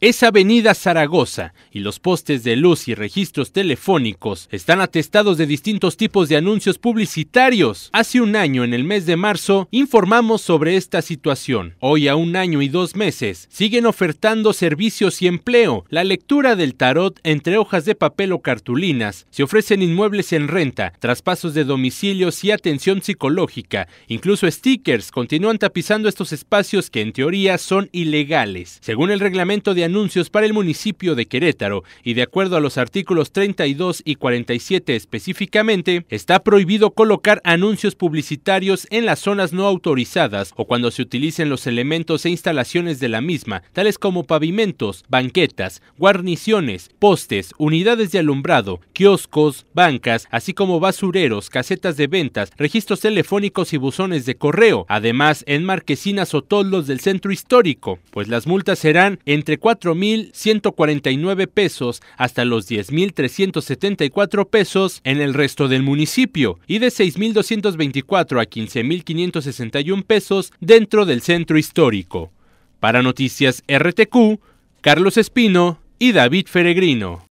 Es Avenida Zaragoza y los postes de luz y registros telefónicos están atestados de distintos tipos de anuncios publicitarios. Hace un año, en el mes de marzo, informamos sobre esta situación. Hoy, a un año y dos meses, siguen ofertando servicios y empleo. La lectura del tarot entre hojas de papel o cartulinas. Se ofrecen inmuebles en renta, traspasos de domicilios y atención psicológica. Incluso stickers continúan tapizando estos espacios que en teoría son ilegales. Según el reglamento de anuncios para el municipio de Querétaro y de acuerdo a los artículos 32 y 47 específicamente, está prohibido colocar anuncios publicitarios en las zonas no autorizadas o cuando se utilicen los elementos e instalaciones de la misma, tales como pavimentos, banquetas, guarniciones, postes, unidades de alumbrado, kioscos, bancas, así como basureros, casetas de ventas, registros telefónicos y buzones de correo, además en marquesinas o toldos del centro histórico, pues las multas serán entre 4 4.149 pesos hasta los 10.374 pesos en el resto del municipio y de 6.224 a 15.561 pesos dentro del centro histórico. Para Noticias RTQ, Carlos Espino y David Feregrino.